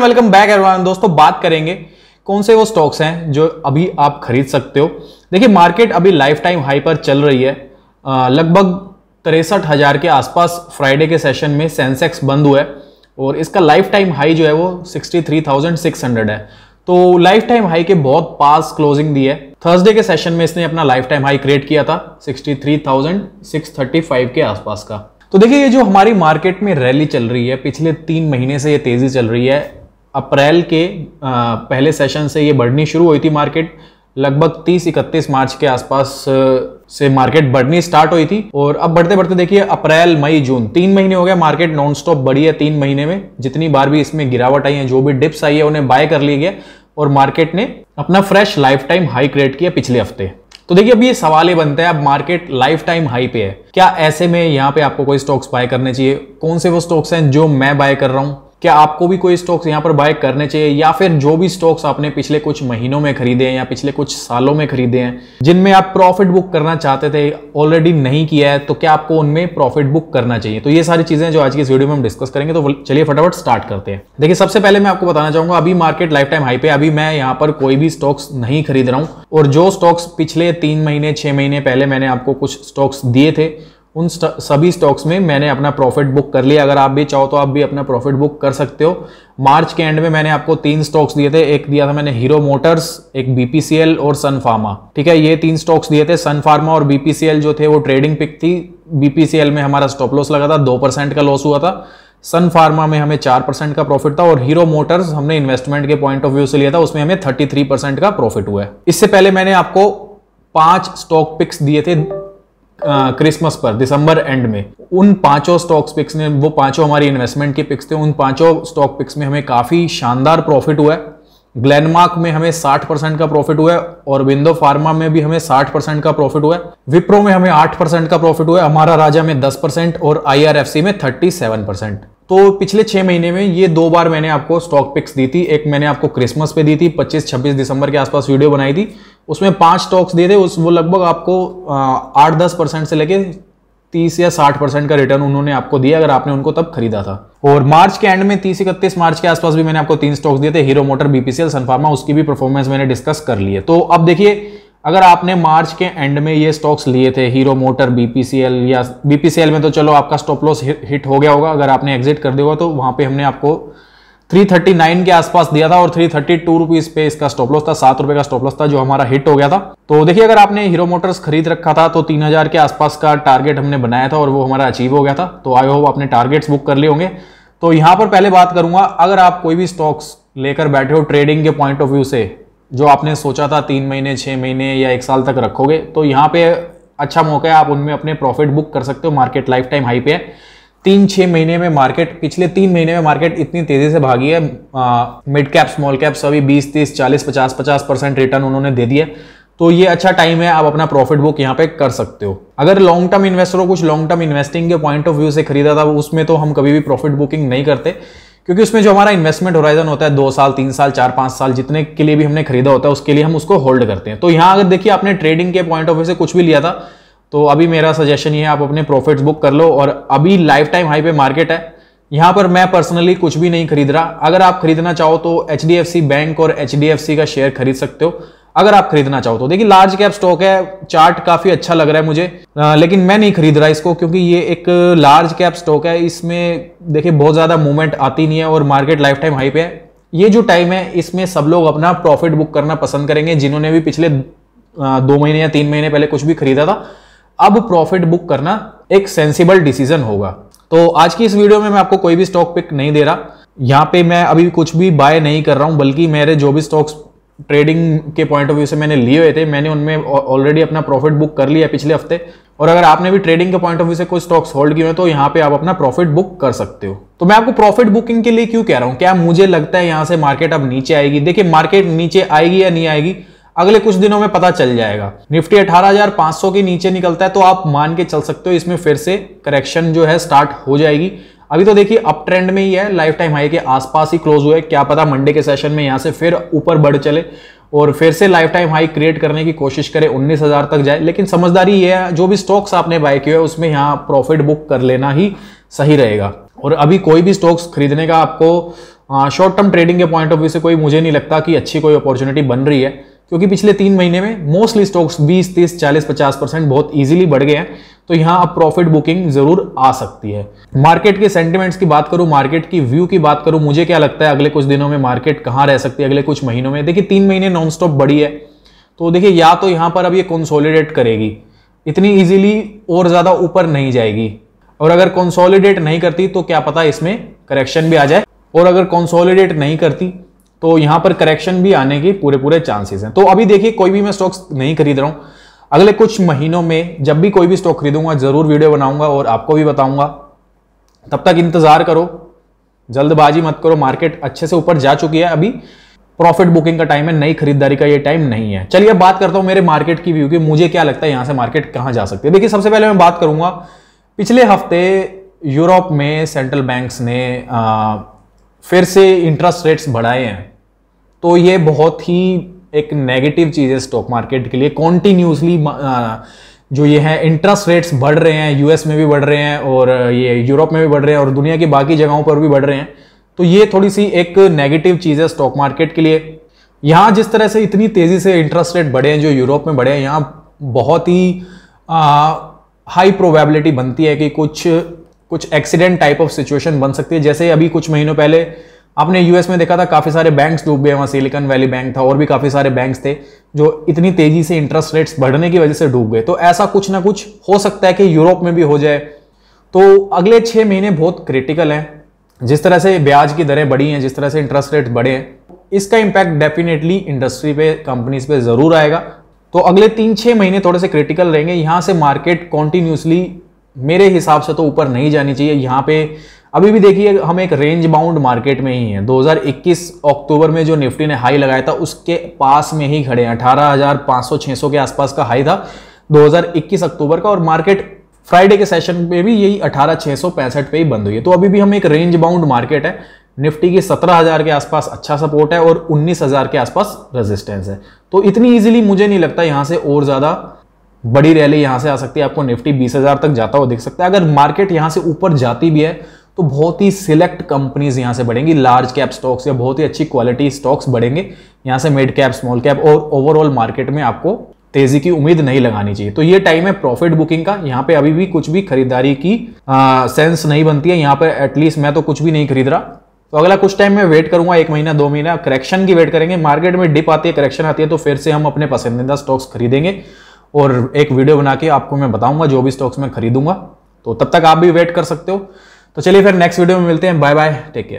and welcome back everyone दोस्तों बात करेंगे कौन से वो स्टॉक्स हैं जो अभी आप खरीद सकते हो देखिए मार्केट अभी लाइफ टाइम हाई पर चल रही है लगभग तिरसठ हज़ार के आसपास फ्राइडे के सेशन में सेंसेक्स बंद हुआ है और इसका लाइफ टाइम हाई जो है वो 63,600 है तो लाइफ टाइम हाई के बहुत पास क्लोजिंग दी है थर्सडे के सेशन में इसने अपना लाइफ टाइम हाई क्रिएट किया था 63,635 के आसपास का तो देखिए ये जो हमारी मार्केट में रैली चल रही है पिछले तीन महीने से ये तेजी चल रही है अप्रैल के पहले सेशन से ये बढ़नी शुरू हुई थी मार्केट लगभग 30 इकतीस मार्च के आसपास से मार्केट बढ़नी स्टार्ट हुई थी और अब बढ़ते बढ़ते देखिए अप्रैल मई जून तीन महीने हो गया मार्केट नॉन स्टॉप बढ़ी है तीन महीने में जितनी बार भी इसमें गिरावट आई है जो भी डिप्स आई है उन्हें बाय कर लिए गया और मार्केट ने अपना fresh lifetime high create किया पिछले हफ्ते तो देखिए अब ये सवाल ये बनता है अब मार्केट लाइफ टाइम हाई पे है क्या ऐसे में यहाँ पे आपको कोई स्टॉक्स बाय करने चाहिए कौन से वो स्टॉक्स हैं जो मैं बाय कर रहा हूँ क्या आपको भी कोई स्टॉक्स यहाँ पर बाय करने चाहिए या फिर जो भी स्टॉक्स आपने पिछले कुछ महीनों में खरीदे हैं या पिछले कुछ सालों में खरीदे हैं जिनमें आप प्रॉफिट बुक करना चाहते थे ऑलरेडी नहीं किया है तो क्या आपको उनमें प्रॉफिट बुक करना चाहिए तो ये सारी चीज़ें जो आज की इस वीडियो में हम डिस्कस करेंगे तो चलिए फटाफट स्टार्ट करते हैं देखिए सबसे पहले मैं आपको बताना चाहूंगा अभी मार्केट लाइफ टाइम हाई पे अभी मैं यहाँ पर कोई भी स्टॉक्स नहीं खरीद रहा हूँ और जो स्टॉक्स पिछले तीन महीने छः महीने पहले मैंने आपको कुछ स्टॉक्स दिए थे उन सभी स्टॉक्स में मैंने अपना प्रॉफिट बुक कर लिया अगर आप भी चाहो तो आप भी अपना प्रॉफिट बुक कर सकते हो मार्च के एंड में मैंने आपको तीन स्टॉक्स दिए थे एक दिया था मैंने हीरो मोटर्स एक बीपीसीएल और सन फार्मा ठीक है ये तीन स्टॉक्स दिए थे सन फार्मा और बीपीसीएल जो थे वो ट्रेडिंग पिक थी बीपीसीएल में हमारा स्टॉप लॉस लगा था दो परसेंट का लॉस हुआ था सन फार्मा में हमें चार परसेंट का प्रॉफिट था और हीरो मोटर्स हमने इन्वेस्टमेंट के पॉइंट ऑफ व्यू से लिया था उसमें हमें थर्टी थ्री परसेंट का प्रॉफिट हुआ है इससे पहले मैंने आपको पांच स्टॉक पिक्स दिए थे क्रिसमस पर दिसंबर एंड में उन पांचों स्टॉक पिक्स ने वो पांचों हमारी इन्वेस्टमेंट के पिक्स थे उन पांचों स्टॉक पिक्स में हमें काफ़ी शानदार प्रॉफिट हुआ है ग्लेनमार्क में हमें 60 परसेंट का प्रॉफिट हुआ है और विंदो फार्मा में भी हमें 60 परसेंट का प्रॉफिट हुआ है विप्रो में हमें 8 परसेंट का प्रॉफिट हुआ है हमारा राजा में 10 परसेंट और आईआरएफसी में 37 परसेंट तो पिछले छह महीने में ये दो बार मैंने आपको स्टॉक पिक्स दी थी एक मैंने आपको क्रिसमस पे दी थी 25-26 दिसंबर के आसपास वीडियो बनाई थी उसमें पांच स्टॉक्स दिए थे उस वो लगभग आपको आठ दस परसेंट से लेके तीस या साठ परसेंट का रिटर्न उन्होंने आपको दिया अगर आपने उनको तब खरीदा था और मार्च के एंड में तीस इकतीस मार्च के आसपास भी मैंने आपको तीन स्टॉक्स दिए थे हीरो मोटर बीपीसीएल सनफार्मा उसकी भी परफॉर्मेंस मैंने डिस्कस कर ली है तो अब देखिए अगर आपने मार्च के एंड में ये स्टॉक्स लिए थे हीरो मोटर बीपीसीएल या बीपीसीएल में तो चलो आपका स्टॉप लॉस हिट हो गया होगा अगर आपने एग्जिट कर दिया होगा तो वहां पे हमने आपको 339 के आसपास दिया था और थ्री थर्टी टू रुपीज पे इसका स्टॉपलॉस था सात रुपए का स्टॉपलॉस था जो हमारा हिट हो गया था तो देखिए अगर आपने हीरो मोटर्स खरीद रखा था तो 3000 के आसपास का टारगेट हमने बनाया था और वो हमारा अचीव हो गया था तो आई होप आपने टारगेट्स बुक कर लिए होंगे तो यहाँ पर पहले बात करूंगा अगर आप कोई भी स्टॉक्स लेकर बैठे हो ट्रेडिंग के पॉइंट ऑफ व्यू से जो आपने सोचा था तीन महीने छः महीने या एक साल तक रखोगे तो यहाँ पे अच्छा मौका है आप उनमें अपने प्रॉफिट बुक कर सकते हो मार्केट लाइफ टाइम हाई पे है तीन छः महीने में मार्केट पिछले तीन महीने में मार्केट इतनी तेज़ी से भागी है मिड कैप स्मॉल कैप सभी बीस तीस चालीस पचास पचास परसेंट रिटर्न उन्होंने दे दिया तो ये अच्छा टाइम है आप अपना प्रॉफिट बुक यहाँ पे कर सकते हो अगर लॉन्ग टर्म इन्वेस्टर कुछ लॉन्ग टर्म इन्वेस्टिंग के पॉइंट ऑफ व्यू से खरीदा था उसमें तो हम कभी भी प्रॉफिट बुकिंग नहीं करते क्योंकि उसमें जो हमारा इन्वेस्टमेंट होराइजन होता है दो साल तीन साल चार पांच साल जितने के लिए भी हमने खरीदा होता है उसके लिए हम उसको होल्ड करते हैं तो यहाँ अगर देखिए आपने ट्रेडिंग के पॉइंट ऑफ व्यू से कुछ भी लिया था तो अभी मेरा सजेशन ये है आप अपने प्रॉफिट्स बुक कर लो और अभी लाइफ टाइम हाई पे मार्केट है यहाँ पर मैं पर्सनली कुछ भी नहीं खरीद रहा अगर आप खरीदना चाहो तो एच बैंक और एच का शेयर खरीद सकते हो अगर आप खरीदना चाहो तो देखिए लार्ज कैप स्टॉक है चार्ट काफी अच्छा लग रहा है मुझे आ, लेकिन मैं नहीं खरीद रहा इसको क्योंकि ये एक लार्ज कैप स्टॉक है इसमें देखिए बहुत ज्यादा मूवमेंट आती नहीं है और मार्केट लाइफ टाइम हाई पे है ये जो टाइम है इसमें सब लोग अपना प्रॉफिट बुक करना पसंद करेंगे जिन्होंने भी पिछले दो महीने या तीन महीने पहले कुछ भी खरीदा था अब प्रॉफिट बुक करना एक सेंसिबल डिसीजन होगा तो आज की इस वीडियो में मैं आपको कोई भी स्टॉक पिक नहीं दे रहा यहाँ पे मैं अभी कुछ भी बाय नहीं कर रहा हूँ बल्कि मेरे जो भी स्टॉक्स ट्रेडिंग के पॉइंट ऑफ व्यू से मैंने लिए हुए थे मैंने उनमें ऑलरेडी अपना प्रॉफिट बुक कर लिया पिछले हफ्ते और अगर आपने भी ट्रेडिंग के पॉइंट ऑफ व्यू से कोई स्टॉक्स होल्ड किए हैं तो यहाँ पे आप अपना प्रॉफिट बुक कर सकते हो तो मैं आपको प्रॉफिट बुकिंग के लिए क्यों कह रहा हूँ क्या मुझे लगता है यहाँ से मार्केट अब नीचे आएगी देखिए मार्केट नीचे आएगी या नहीं आएगी अगले कुछ दिनों में पता चल जाएगा निफ्टी 18,500 के नीचे निकलता है तो आप मान के चल सकते हो इसमें फिर से करेक्शन जो है स्टार्ट हो जाएगी अभी तो देखिए अप ट्रेंड में ही है लाइफ टाइम हाई के आसपास ही क्लोज हुए क्या पता मंडे के सेशन में यहाँ से फिर ऊपर बढ़ चले और फिर से लाइफ टाइम हाई क्रिएट करने की कोशिश करें उन्नीस तक जाए लेकिन समझदारी ये है जो भी स्टॉक्स आपने बाय किए हैं उसमें यहाँ प्रॉफिट बुक कर लेना ही सही रहेगा और अभी कोई भी स्टॉक्स खरीदने का आपको शॉर्ट टर्म ट्रेडिंग के पॉइंट ऑफ व्यू से कोई मुझे नहीं लगता कि अच्छी कोई अपॉर्चुनिटी बन रही है क्योंकि पिछले तीन महीने में मोस्टली स्टॉक्स 20, 30, 40, 50 परसेंट बहुत इजीली बढ़ गए हैं तो यहाँ अब प्रॉफिट बुकिंग जरूर आ सकती है मार्केट के सेंटिमेंट्स की बात करूँ मार्केट की व्यू की बात करूँ मुझे क्या लगता है अगले कुछ दिनों में मार्केट कहाँ रह सकती है अगले कुछ महीनों में देखिए तीन महीने नॉन स्टॉप बढ़ी है तो देखिए या तो यहाँ पर अब ये कंसोलिडेट करेगी इतनी ईजिली और ज़्यादा ऊपर नहीं जाएगी और अगर कंसोलिडेट नहीं करती तो क्या पता इसमें करेक्शन भी आ जाए और अगर कंसोलिडेट नहीं करती तो यहां पर करेक्शन भी आने की पूरे पूरे चांसेस हैं तो अभी देखिए कोई भी मैं स्टॉक्स नहीं खरीद रहा हूं अगले कुछ महीनों में जब भी कोई भी स्टॉक खरीदूंगा जरूर वीडियो बनाऊंगा और आपको भी बताऊंगा तब तक इंतजार करो जल्दबाजी मत करो मार्केट अच्छे से ऊपर जा चुकी है अभी प्रॉफिट बुकिंग का टाइम है नई खरीदारी का ये टाइम नहीं है चलिए बात करता हूं मेरे मार्केट की व्यू की मुझे क्या लगता है यहां से मार्केट कहां जा सकती है देखिए सबसे पहले मैं बात करूंगा पिछले हफ्ते यूरोप में सेंट्रल बैंक्स ने आ, फिर से इंटरेस्ट रेट्स बढ़ाए हैं तो ये बहुत ही एक नेगेटिव चीज़ है स्टॉक मार्केट के लिए कॉन्टीन्यूसली uh, जो ये है इंटरेस्ट रेट्स बढ़ रहे हैं यूएस में भी बढ़ रहे हैं और uh, ये यूरोप में भी बढ़ रहे हैं और दुनिया की बाकी जगहों पर भी बढ़ रहे हैं तो ये थोड़ी सी एक नेगेटिव चीज़ है स्टॉक मार्केट के लिए यहाँ जिस तरह से इतनी तेज़ी से इंटरेस्ट रेट बढ़े हैं जो यूरोप में बढ़े हैं यहाँ बहुत ही हाई uh, प्रोबेबिलिटी बनती है कि कुछ कुछ एक्सीडेंट टाइप ऑफ सिचुएशन बन सकती है जैसे अभी कुछ महीनों पहले आपने यूएस में देखा था काफ़ी सारे बैंक्स डूब गए वहाँ सिलिकॉन वैली बैंक था और भी काफ़ी सारे बैंक्स थे जो इतनी तेज़ी से इंटरेस्ट रेट्स बढ़ने की वजह से डूब गए तो ऐसा कुछ ना कुछ हो सकता है कि यूरोप में भी हो जाए तो अगले छः महीने बहुत क्रिटिकल हैं जिस तरह से ब्याज की दरें बढ़ी हैं जिस तरह से इंटरेस्ट रेट बढ़े हैं इसका इंपैक्ट डेफिनेटली इंडस्ट्री पे कंपनीज पे ज़रूर आएगा तो अगले तीन छः महीने थोड़े से क्रिटिकल रहेंगे यहाँ से मार्केट कॉन्टिन्यूसली मेरे हिसाब से तो ऊपर नहीं जानी चाहिए यहाँ पे अभी भी देखिए हम एक रेंज बाउंड मार्केट में ही हैं 2021 अक्टूबर में जो निफ्टी ने हाई लगाया था उसके पास में ही खड़े हैं 18,500-600 के आसपास का हाई था 2021 अक्टूबर का और मार्केट फ्राइडे के सेशन में भी यही अठारह पे ही बंद हुई है तो अभी भी हम एक रेंज बाउंड मार्केट है निफ्टी की 17,000 के आसपास अच्छा सपोर्ट है और 19,000 के आसपास रेजिस्टेंस है तो इतनी इजीली मुझे नहीं लगता यहाँ से और ज़्यादा बड़ी रैली यहाँ से आ सकती है आपको निफ्टी 20,000 तक जाता हुआ दिख सकता है अगर मार्केट यहाँ से ऊपर जाती भी है तो बहुत ही सिलेक्ट कंपनीज यहाँ से बढ़ेंगी लार्ज कैप स्टॉक्स या बहुत ही अच्छी क्वालिटी स्टॉक्स बढ़ेंगे यहाँ से मिड कैप स्मॉल कैप और ओवरऑल मार्केट में आपको तेजी की उम्मीद नहीं लगानी चाहिए तो ये टाइम है प्रॉफिट बुकिंग का यहाँ पे अभी भी कुछ भी खरीदारी की आ, सेंस नहीं बनती है यहाँ पे एटलीस्ट मैं तो कुछ भी नहीं खरीद रहा तो अगला कुछ टाइम में वेट करूंगा एक महीना दो महीना करेक्शन की वेट करेंगे मार्केट में डिप आती है करेक्शन आती है तो फिर से हम अपने पसंदीदा स्टॉक्स खरीदेंगे और एक वीडियो बना के आपको मैं बताऊंगा जो भी स्टॉक्स मैं खरीदूंगा तो तब तक आप भी वेट कर सकते हो तो चलिए फिर नेक्स्ट वीडियो में मिलते हैं बाय बाय टेक केयर